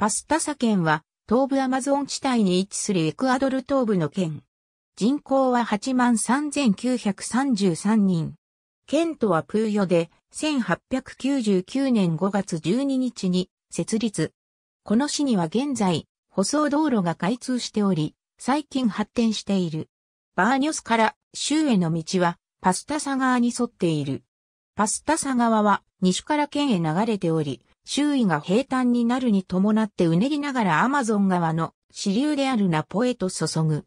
パスタサ県は東部アマゾン地帯に位置するエクアドル東部の県。人口は83,933人。県とはプーヨで1899年5月12日に設立。この市には現在、舗装道路が開通しており、最近発展している。バーニョスから州への道はパスタサ川に沿っている。パスタサ川は西から県へ流れており、周囲が平坦になるに伴ってうねりながらアマゾン川の支流であるナポへと注ぐ。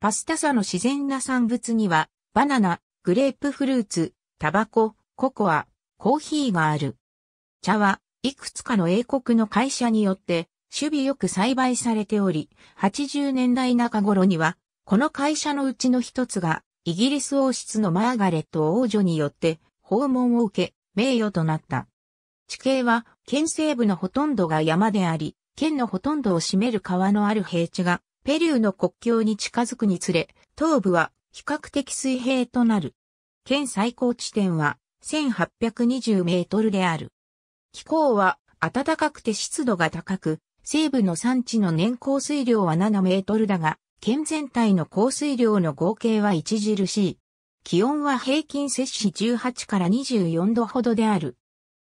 パスタサの自然な産物には、バナナ、グレープフルーツ、タバコ、ココア、コーヒーがある。茶は、いくつかの英国の会社によって、守備よく栽培されており、80年代中頃には、この会社のうちの一つが、イギリス王室のマーガレット王女によって、訪問を受け、名誉となった。地形は県西部のほとんどが山であり、県のほとんどを占める川のある平地が、ペリューの国境に近づくにつれ、東部は比較的水平となる。県最高地点は1820メートルである。気候は暖かくて湿度が高く、西部の山地の年降水量は7メートルだが、県全体の降水量の合計は著しい。気温は平均摂氏18から24度ほどである。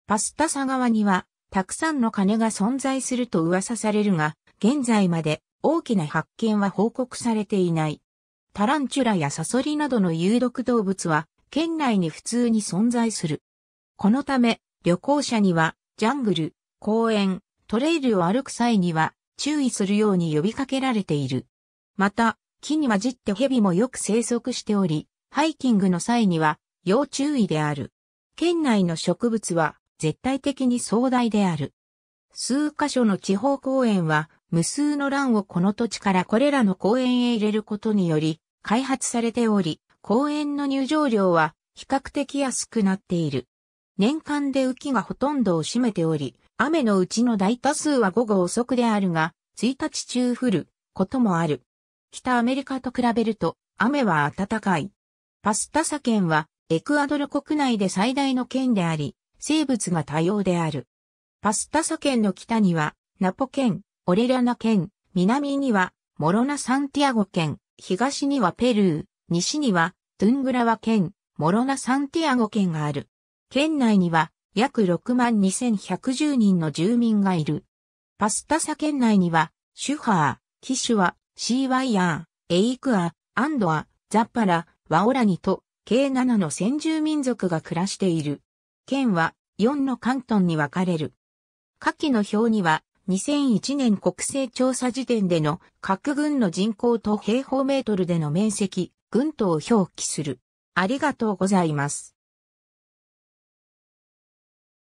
パスタサ側には、たくさんの鐘が存在すると噂されるが、現在まで大きな発見は報告されていない。タランチュラやサソリなどの有毒動物は、県内に普通に存在する。このため、旅行者には、ジャングル、公園、トレイルを歩く際には、注意するように呼びかけられている。また、木に混じって蛇もよく生息しており、ハイキングの際には、要注意である。県内の植物は、絶対的に壮大である。数箇所の地方公園は、無数の欄をこの土地からこれらの公園へ入れることにより、開発されており、公園の入場料は比較的安くなっている。年間で雨季がほとんどを占めており、雨のうちの大多数は午後遅くであるが、1日中降ることもある。北アメリカと比べると雨は暖かい。パスタサ県はエクアドル国内で最大の県であり、生物が多様である。パスタサ県の北には、ナポ県、オレラナ県、南には、モロナサンティアゴ県、東にはペルー、西には、トゥングラワ県、モロナサンティアゴ県がある。県内には、約6万2110人の住民がいる。パスタサ県内には、シュハー、キシュア、シーワイヤー、エイクア、アンドア、ザッパラ、ワオラニと、k 7の先住民族が暮らしている。県は4の関東に分かれる。下記の表には、2001年国勢調査時点での各軍の人口と平方メートルでの面積、軍とを表記する。ありがとうございます。